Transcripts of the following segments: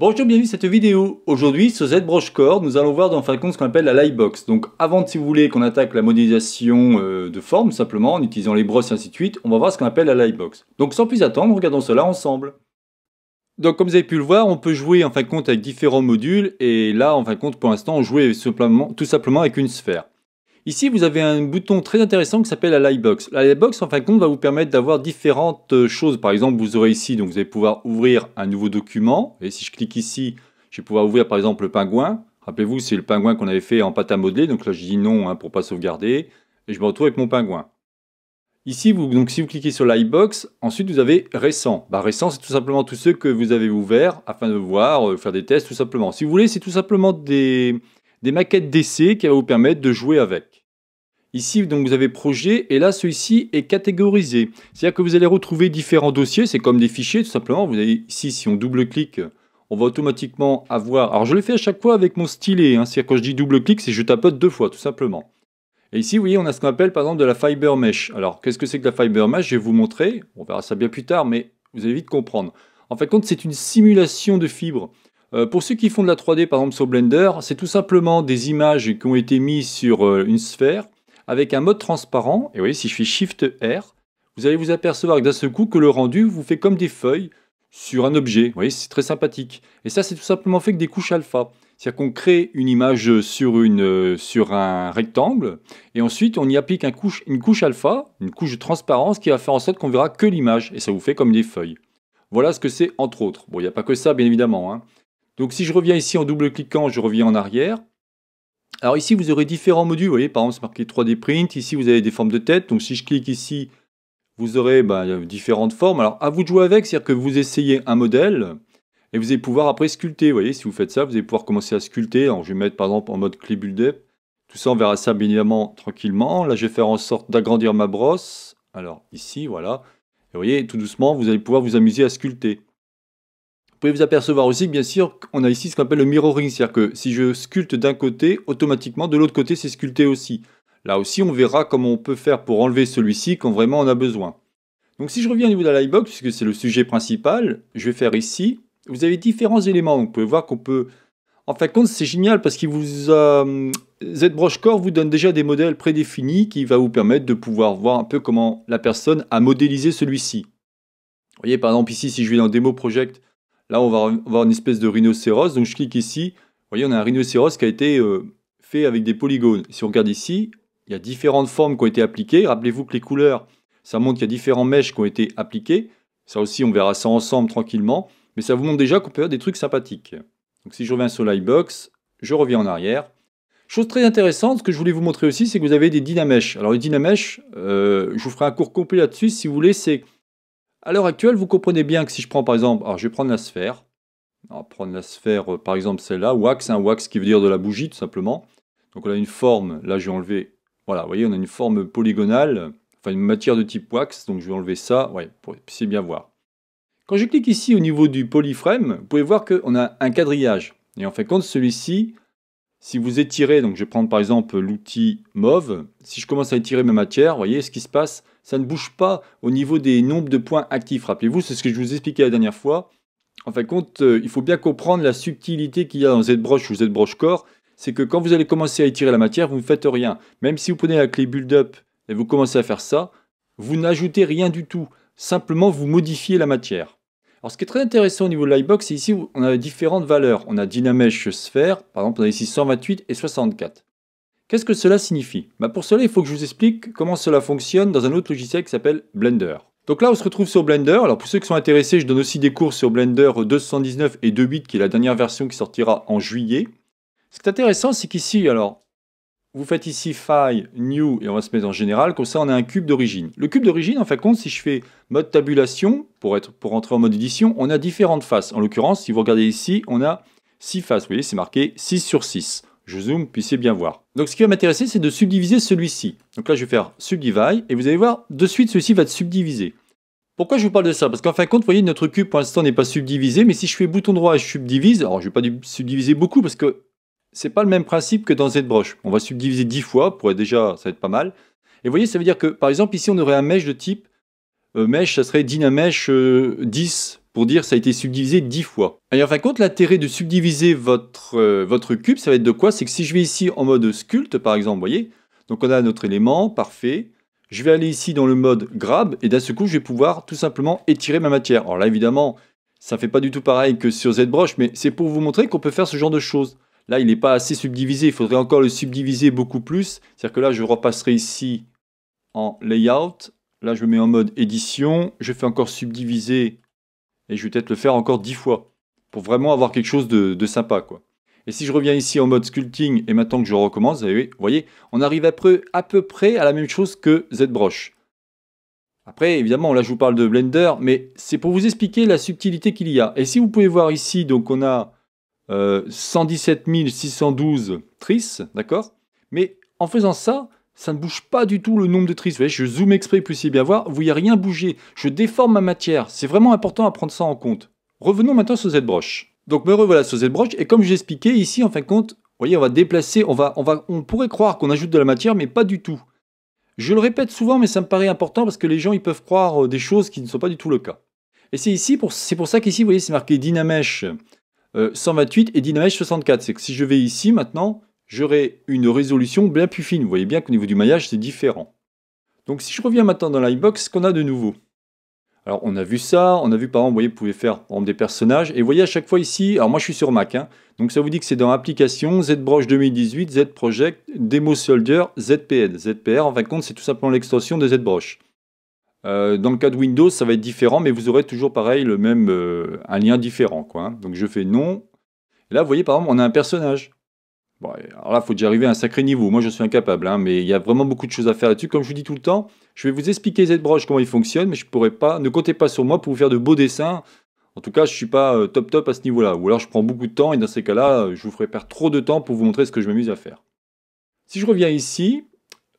Bonjour, bienvenue dans cette vidéo. Aujourd'hui, sur ZBrushCore, nous allons voir dans fin ce qu'on appelle la lightbox Donc avant, si vous voulez, qu'on attaque la modélisation euh, de forme, simplement, en utilisant les brosses et ainsi de suite, on va voir ce qu'on appelle la lightbox Donc sans plus attendre, regardons cela ensemble. Donc comme vous avez pu le voir, on peut jouer en fin de compte avec différents modules, et là, en fin de compte, pour l'instant, on jouait tout simplement avec une sphère. Ici, vous avez un bouton très intéressant qui s'appelle la Livebox. La Livebox, en fin de compte, va vous permettre d'avoir différentes euh, choses. Par exemple, vous aurez ici, donc vous allez pouvoir ouvrir un nouveau document. Et si je clique ici, je vais pouvoir ouvrir par exemple le pingouin. Rappelez-vous, c'est le pingouin qu'on avait fait en pâte à modeler. Donc là, je dis non pour hein, pour pas sauvegarder. Et je me retrouve avec mon pingouin. Ici, donc, si vous cliquez sur Livebox, ensuite vous avez récent. Bah, récent, c'est tout simplement tous ceux que vous avez ouverts afin de voir, euh, faire des tests, tout simplement. Si vous voulez, c'est tout simplement des, des maquettes d'essai qui va vous permettre de jouer avec. Ici, donc, vous avez projet et là, celui-ci est catégorisé. C'est-à-dire que vous allez retrouver différents dossiers, c'est comme des fichiers tout simplement. Vous avez ici, si on double-clique, on va automatiquement avoir... Alors, je le fais à chaque fois avec mon stylet. Hein. C'est-à-dire quand je dis double-clic, c'est je tapote deux fois tout simplement. Et ici, vous voyez, on a ce qu'on appelle par exemple de la fiber mesh. Alors, qu'est-ce que c'est que la fiber mesh Je vais vous montrer, on verra ça bien plus tard, mais vous allez vite comprendre. En fin de compte, c'est une simulation de fibres. Euh, pour ceux qui font de la 3D, par exemple sur Blender, c'est tout simplement des images qui ont été mises sur euh, une sphère, avec un mode transparent. Et vous voyez, si je fais Shift R, vous allez vous apercevoir d'un seul coup que le rendu vous fait comme des feuilles sur un objet. Vous voyez, c'est très sympathique. Et ça, c'est tout simplement fait avec des couches alpha. C'est-à-dire qu'on crée une image sur, euh, sur un rectangle, et ensuite on y applique une couche alpha, une couche de transparence qui va faire en sorte qu'on verra que l'image, et ça vous fait comme des feuilles. Voilà ce que c'est entre autres. Bon, il n'y a pas que ça, bien évidemment. Hein. Donc si je reviens ici en double-cliquant, je reviens en arrière, alors ici, vous aurez différents modules. Vous voyez, par exemple, c'est marqué 3D Print. Ici, vous avez des formes de tête. Donc si je clique ici, vous aurez bah, euh, différentes formes. Alors à vous de jouer avec, c'est-à-dire que vous essayez un modèle et vous allez pouvoir après sculpter. Vous voyez, si vous faites ça, vous allez pouvoir commencer à sculpter. Alors je vais mettre par exemple en mode clé build Tout ça, on verra ça bien évidemment tranquillement. Là, je vais faire en sorte d'agrandir ma brosse. Alors ici, voilà. Et vous voyez, tout doucement, vous allez pouvoir vous amuser à sculpter. Vous pouvez vous apercevoir aussi bien sûr qu'on a ici ce qu'on appelle le mirroring, c'est-à-dire que si je sculpte d'un côté, automatiquement de l'autre côté c'est sculpté aussi. Là aussi on verra comment on peut faire pour enlever celui-ci quand vraiment on a besoin. Donc si je reviens au niveau de la iBox, puisque c'est le sujet principal, je vais faire ici, vous avez différents éléments, vous pouvez voir qu'on peut... En fin de compte c'est génial parce que vous... Euh, ZBrush vous donne déjà des modèles prédéfinis qui va vous permettre de pouvoir voir un peu comment la personne a modélisé celui-ci. Vous voyez par exemple ici si je vais dans Demo Project, Là, on va avoir une espèce de rhinocéros. Donc, je clique ici. Vous voyez, on a un rhinocéros qui a été euh, fait avec des polygones. Si on regarde ici, il y a différentes formes qui ont été appliquées. Rappelez-vous que les couleurs, ça montre qu'il y a différents mèches qui ont été appliquées. Ça aussi, on verra ça ensemble tranquillement. Mais ça vous montre déjà qu'on peut avoir des trucs sympathiques. Donc, si je reviens sur l'iBox, je reviens en arrière. Chose très intéressante, ce que je voulais vous montrer aussi, c'est que vous avez des dynamèches. Alors les dynamèches, euh, je vous ferai un cours complet là-dessus. Si vous voulez, c'est à l'heure actuelle, vous comprenez bien que si je prends par exemple, alors je vais prendre la sphère, on va prendre la sphère, euh, par exemple celle-là, wax, un hein, wax qui veut dire de la bougie tout simplement. Donc on a une forme, là je vais enlever, voilà, vous voyez, on a une forme polygonale, enfin une matière de type wax, donc je vais enlever ça, ouais, pour bien voir. Quand je clique ici au niveau du polyframe, vous pouvez voir qu'on a un quadrillage. Et en fait, de compte, celui-ci, si vous étirez, donc je vais prendre par exemple l'outil mauve, si je commence à étirer ma matière, vous voyez ce qui se passe, ça ne bouge pas au niveau des nombres de points actifs. Rappelez-vous, c'est ce que je vous expliquais la dernière fois. En fin de compte, euh, il faut bien comprendre la subtilité qu'il y a dans ZBrush ou ZBrush Core. C'est que quand vous allez commencer à étirer la matière, vous ne faites rien. Même si vous prenez la clé Build-Up et vous commencez à faire ça, vous n'ajoutez rien du tout. Simplement, vous modifiez la matière. Alors, ce qui est très intéressant au niveau de l'iBox, c'est ici, on a différentes valeurs. On a Dynamesh sphère, par exemple, on a ici 128 et 64. Qu'est-ce que cela signifie bah, Pour cela, il faut que je vous explique comment cela fonctionne dans un autre logiciel qui s'appelle Blender. Donc là, on se retrouve sur Blender. Alors pour ceux qui sont intéressés, je donne aussi des cours sur Blender 219 et 2.8, qui est la dernière version qui sortira en juillet. Ce qui est intéressant, c'est qu'ici, alors, vous faites ici File, New, et on va se mettre en général, comme ça on a un cube d'origine. Le cube d'origine, en fin de compte, si je fais mode tabulation, pour, être, pour entrer en mode édition, on a différentes faces. En l'occurrence, si vous regardez ici, on a 6 faces. Vous voyez, c'est marqué 6 sur 6 je zoome, c'est bien voir. Donc ce qui va m'intéresser, c'est de subdiviser celui-ci. Donc là, je vais faire subdivide, et vous allez voir, de suite, celui-ci va être subdivisé. Pourquoi je vous parle de ça Parce qu'en fin de compte, vous voyez, notre cube pour l'instant n'est pas subdivisé, mais si je fais bouton droit et je subdivise, alors je ne vais pas subdiviser beaucoup parce que n'est pas le même principe que dans ZBrush. On va subdiviser 10 fois, pour être déjà, ça va être pas mal. Et vous voyez, ça veut dire que, par exemple, ici, on aurait un mesh de type euh, mesh, ça serait dynamesh 10 euh, pour dire ça a été subdivisé 10 fois. Et en fin de compte, l'intérêt de subdiviser votre, euh, votre cube, ça va être de quoi C'est que si je vais ici en mode sculpt, par exemple, vous voyez, donc on a notre élément, parfait. Je vais aller ici dans le mode grab, et d'un seul coup, je vais pouvoir tout simplement étirer ma matière. Alors là, évidemment, ça ne fait pas du tout pareil que sur ZBrush, mais c'est pour vous montrer qu'on peut faire ce genre de choses. Là, il n'est pas assez subdivisé, il faudrait encore le subdiviser beaucoup plus. C'est-à-dire que là, je repasserai ici en layout. Là, je mets en mode édition. Je fais encore subdiviser et je vais peut-être le faire encore dix fois pour vraiment avoir quelque chose de, de, sympa, quoi. Et si je reviens ici en mode sculpting et maintenant que je recommence, eh vous voyez, on arrive à peu, près à la même chose que ZBrush. Après, évidemment, là je vous parle de Blender, mais c'est pour vous expliquer la subtilité qu'il y a. Et si vous pouvez voir ici, donc on a 117 612 tris, d'accord Mais en faisant ça, ça ne bouge pas du tout le nombre de tris. Vous voyez, je zoome exprès pour puissiez bien voir. Vous voyez rien bouger. Je déforme ma matière. C'est vraiment important à prendre ça en compte. Revenons maintenant sur ZBrush. Donc me revoilà sur ZBrush, Et comme je l'expliquais ici, en fin de compte, vous voyez, on va déplacer. On, va, on, va, on pourrait croire qu'on ajoute de la matière, mais pas du tout. Je le répète souvent, mais ça me paraît important parce que les gens, ils peuvent croire euh, des choses qui ne sont pas du tout le cas. Et c'est ici, pour, c'est pour ça qu'ici, vous voyez, c'est marqué Dynamesh 128 euh, et Dynamesh 64. C'est que si je vais ici maintenant, j'aurai une résolution bien plus fine. Vous voyez bien qu'au niveau du maillage, c'est différent. Donc si je reviens maintenant dans l'iBox, qu'on a de nouveau. Alors on a vu ça, on a vu par exemple, vous voyez, vous pouvez faire des personnages. Et vous voyez à chaque fois ici, alors moi je suis sur Mac, hein. donc ça vous dit que c'est dans Application, ZBrush 2018, ZProject, Demo Soldier, ZPN. ZPR, en fin de compte, c'est tout simplement l'extension de ZBrush. dans le cas de Windows, ça va être différent, mais vous aurez toujours pareil le même, euh, un lien différent. Hein. Donc je fais non. Et là, vous voyez, par exemple, on a un personnage. Bon, alors là, il faut déjà arriver à un sacré niveau. Moi, je suis incapable, hein, mais il y a vraiment beaucoup de choses à faire là-dessus. Comme je vous dis tout le temps, je vais vous expliquer ZBrush comment il fonctionne, mais je pourrais pas. Ne comptez pas sur moi pour vous faire de beaux dessins. En tout cas, je ne suis pas euh, top top à ce niveau-là. Ou alors, je prends beaucoup de temps et dans ces cas-là, euh, je vous ferai perdre trop de temps pour vous montrer ce que je m'amuse à faire. Si je reviens ici,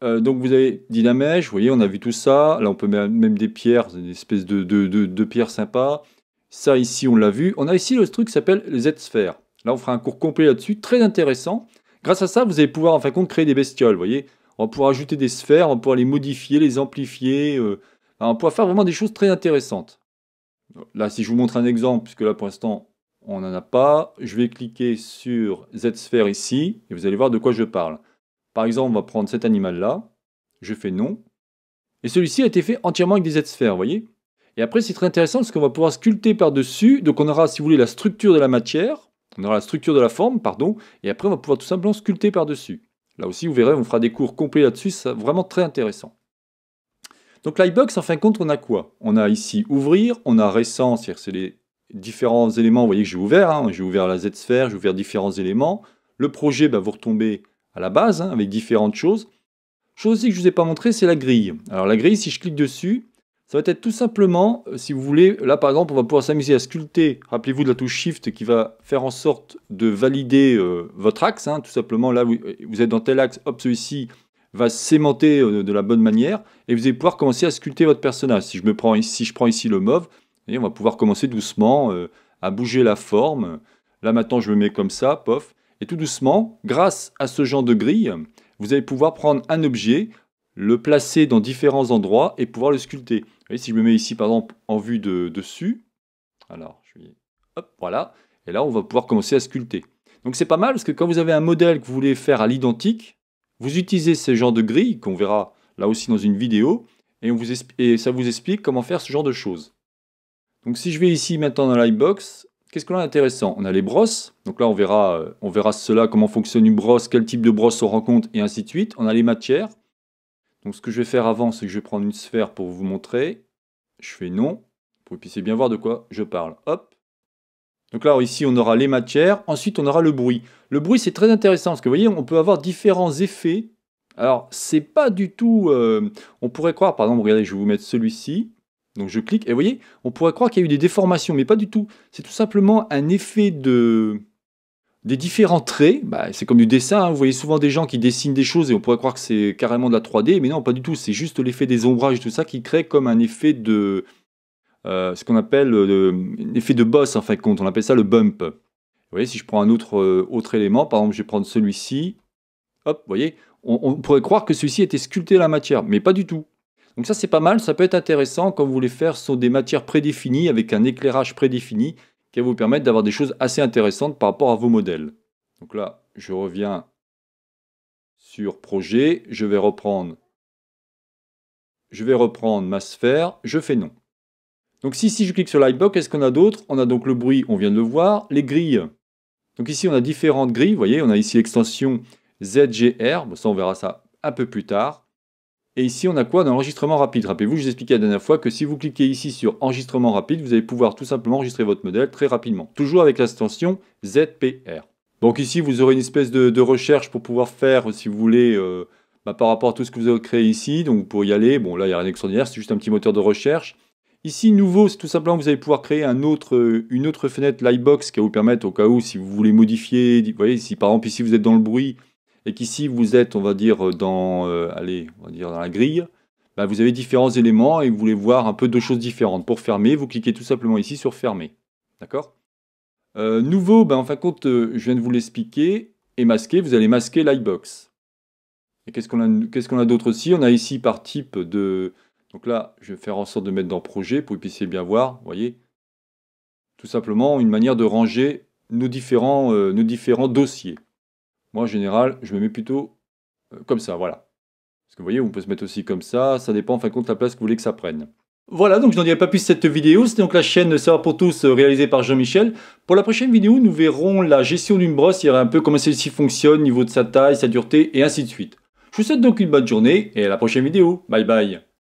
euh, donc vous avez Dynamèche, vous voyez, on a vu tout ça. Là, on peut mettre même des pierres, une espèce de, de, de, pierres sympas. Ça ici, on l'a vu. On a ici le truc qui s'appelle z sphères. Là, on fera un cours complet là-dessus, très intéressant. Grâce à ça, vous allez pouvoir en fin de compte créer des bestioles, vous voyez. On va pouvoir ajouter des sphères, on va pouvoir les modifier, les amplifier. On euh, on pourra faire vraiment des choses très intéressantes. Là, si je vous montre un exemple, puisque là pour l'instant on n'en a pas, je vais cliquer sur Z-sphère ici et vous allez voir de quoi je parle. Par exemple, on va prendre cet animal-là, je fais non, et celui-ci a été fait entièrement avec des Z-sphères, vous voyez Et après, c'est très intéressant parce qu'on va pouvoir sculpter par-dessus, donc on aura, si vous voulez, la structure de la matière, on aura la structure de la forme, pardon, et après on va pouvoir tout simplement sculpter par-dessus. Là aussi, vous verrez, on fera des cours complets là-dessus, c'est vraiment très intéressant. Donc l'iBox, en fin de compte, on a quoi On a ici ouvrir, on a récent, c'est-à-dire c'est les différents éléments, vous voyez que j'ai ouvert, hein, j'ai ouvert la Z-sphère, j'ai ouvert différents éléments. Le projet, ben, vous retombez à la base, hein, avec différentes choses. Chose aussi que je ne vous ai pas montré, c'est la grille. Alors la grille, si je clique dessus, ça va être tout simplement, euh, si vous voulez, là par exemple, on va pouvoir s'amuser à sculpter, rappelez-vous de la touche Shift qui va faire en sorte de valider euh, votre axe, hein, tout simplement, là euh, vous, êtes dans tel axe, hop, celui-ci va sémenter de la bonne manière, et vous allez pouvoir commencer à sculpter votre personnage. Si je, me prends, si je prends ici le mauve, on va pouvoir commencer doucement à bouger la forme. Là maintenant je me mets comme ça, pof, et tout doucement, grâce à ce genre de grille, vous allez pouvoir prendre un objet, le placer dans différents endroits et pouvoir le sculpter. Vous voyez, si je me mets ici, par exemple, en vue de dessus, alors, je Hop, voilà. Et là, on va pouvoir commencer à sculpter. Donc c'est pas mal, parce que quand vous avez un modèle que vous voulez faire à l'identique, vous utilisez ces genres de grilles, qu'on verra là aussi dans une vidéo, et, ça vous explique comment faire ce genre de choses. Donc si je vais ici maintenant dans l'iBox, qu'est-ce qu'on a d'intéressant On a les brosses, donc là on verra, euh, on verra cela, comment fonctionne une brosse, quel type de brosse on rencontre, et ainsi de suite. On a les matières, donc ce que je vais faire avant, c'est que je vais prendre une sphère pour vous montrer. Je fais non, pour vous puissiez bien voir de quoi je parle. Hop. Donc là, ici, on aura les matières. Ensuite, on aura le bruit. Le bruit, c'est très intéressant parce que vous voyez, on peut avoir différents effets. Alors, c'est pas du tout. Euh, on pourrait croire, par exemple, regardez, je vais vous mettre celui-ci. Donc je clique et vous voyez, on pourrait croire qu'il y a eu des déformations, mais pas du tout. C'est tout simplement un effet de, des différents traits. Bah, c'est comme du dessin, hein. vous voyez souvent des gens qui dessinent des choses et on pourrait croire que c'est carrément de la 3D, mais non, pas du tout. C'est juste l'effet des ombrages et tout ça qui crée comme un effet de. Euh, ce qu'on appelle un euh, effet de boss en fin de compte, on appelle ça le bump. Vous voyez, si je prends un autre, euh, autre élément, par exemple, je vais prendre celui-ci, hop, vous voyez, on, on pourrait croire que celui-ci était sculpté à la matière, mais pas du tout. Donc ça, c'est pas mal, ça peut être intéressant quand vous voulez faire sur des matières prédéfinies, avec un éclairage prédéfini, qui va vous permettre d'avoir des choses assez intéressantes par rapport à vos modèles. Donc là, je reviens sur projet, je vais reprendre je vais reprendre ma sphère, je fais non. Donc si, si je clique sur Lightbox, est ce qu'on a d'autres On a donc le bruit, on vient de le voir, les grilles. Donc ici, on a différentes grilles, vous voyez, on a ici l'extension ZGR, bon, ça on verra ça un peu plus tard. Et ici, on a quoi d'enregistrement rapide Rappelez-vous, je vous expliquais la dernière fois que si vous cliquez ici sur enregistrement rapide, vous allez pouvoir tout simplement enregistrer votre modèle très rapidement, toujours avec l'extension ZPR. Donc ici, vous aurez une espèce de, recherche pour pouvoir faire, si vous voulez, euh, bah, par rapport à tout ce que vous avez créé ici. Donc vous pourrez y aller. Bon, là, il n'y a rien d'extraordinaire, c'est juste un petit moteur de recherche. Ici, nouveau, c'est tout simplement que vous allez pouvoir créer euh, une autre fenêtre Lightbox qui va vous permettre, au cas où, si vous voulez modifier, vous voyez, si par exemple ici vous êtes dans le bruit, et qu'ici vous êtes, on va dire, dans, euh, allez, on va dire dans la grille, bah, vous avez différents éléments et vous voulez voir un peu deux choses différentes. Pour fermer, vous cliquez tout simplement ici sur fermer. D'accord euh, Nouveau, bah, en fin de compte, euh, je viens de vous l'expliquer, et masquer, vous allez masquer l'iBox. Et qu'est-ce qu'on a, d'autre aussi On a ici par type de... Donc là, je vais faire en sorte de mettre dans projet pour que vous puissiez bien voir, vous voyez tout simplement une manière de ranger nos différents, nos différents dossiers. Moi, en général, je me mets plutôt euh, comme ça, voilà. Parce que vous voyez, on peut se mettre aussi comme ça, ça dépend en fin de compte de la place que vous voulez que ça prenne. Voilà, donc je n'en dirai pas plus cette vidéo, c'était donc la chaîne Savoir pour tous euh, réalisée par Jean-Michel. Pour la prochaine vidéo, nous verrons la gestion d'une brosse, il y aura un peu comment celle-ci fonctionne, niveau de sa taille, sa dureté, et ainsi de suite. Je vous souhaite donc une bonne journée, et à la prochaine vidéo. Bye bye